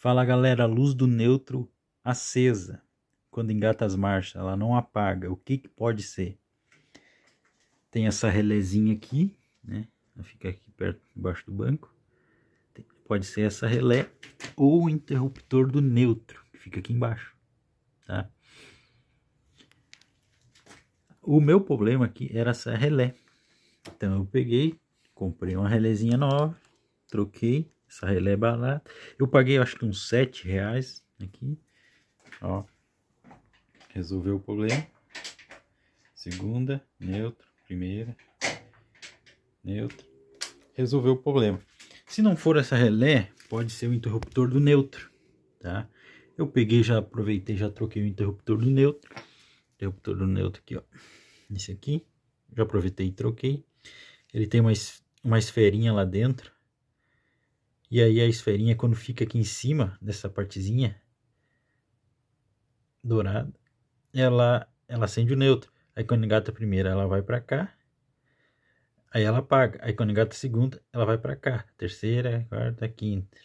Fala galera, luz do neutro acesa quando engata as marchas, ela não apaga. O que, que pode ser? Tem essa relézinha aqui, né? Ela fica aqui perto, embaixo do banco. Tem, pode ser essa relé ou o interruptor do neutro, que fica aqui embaixo, tá? O meu problema aqui era essa relé. Então eu peguei, comprei uma relézinha nova, troquei essa relé é barata. Eu paguei acho que uns 7 reais aqui. Ó. Resolveu o problema. Segunda, neutro, primeira, neutro. Resolveu o problema. Se não for essa relé, pode ser o interruptor do neutro, tá? Eu peguei, já aproveitei, já troquei o interruptor do neutro. Interruptor do neutro aqui, ó. Esse aqui. Já aproveitei e troquei. Ele tem uma, uma esferinha lá dentro e aí a esferinha, quando fica aqui em cima dessa partezinha dourada, ela, ela acende o neutro. Aí quando engata a primeira, ela vai para cá. Aí ela apaga. Aí quando engata a segunda, ela vai para cá. Terceira, quarta, quinta.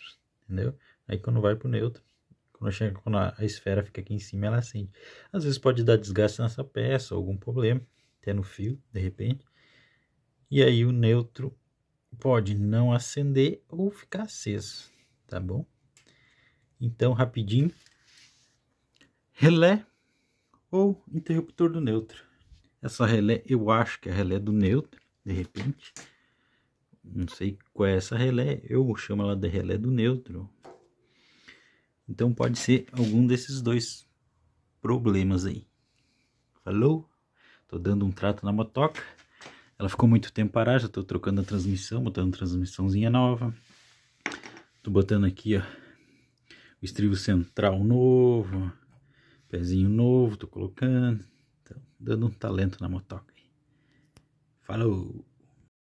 Entendeu? Aí quando vai pro neutro, quando, chega, quando a, a esfera fica aqui em cima, ela acende. Às vezes pode dar desgaste nessa peça, algum problema, até no fio, de repente. E aí o neutro pode não acender ou ficar aceso, tá bom? Então, rapidinho. Relé ou interruptor do neutro. Essa relé, eu acho que é a relé do neutro, de repente. Não sei qual é essa relé, eu chamo ela de relé do neutro. Então pode ser algum desses dois problemas aí. Falou? Tô dando um trato na motoca. Ela ficou muito tempo parada, estou trocando a transmissão, botando transmissãozinha nova. Estou botando aqui ó, o estribo central novo, pezinho novo, estou colocando. Então, dando um talento na motoca. Falou!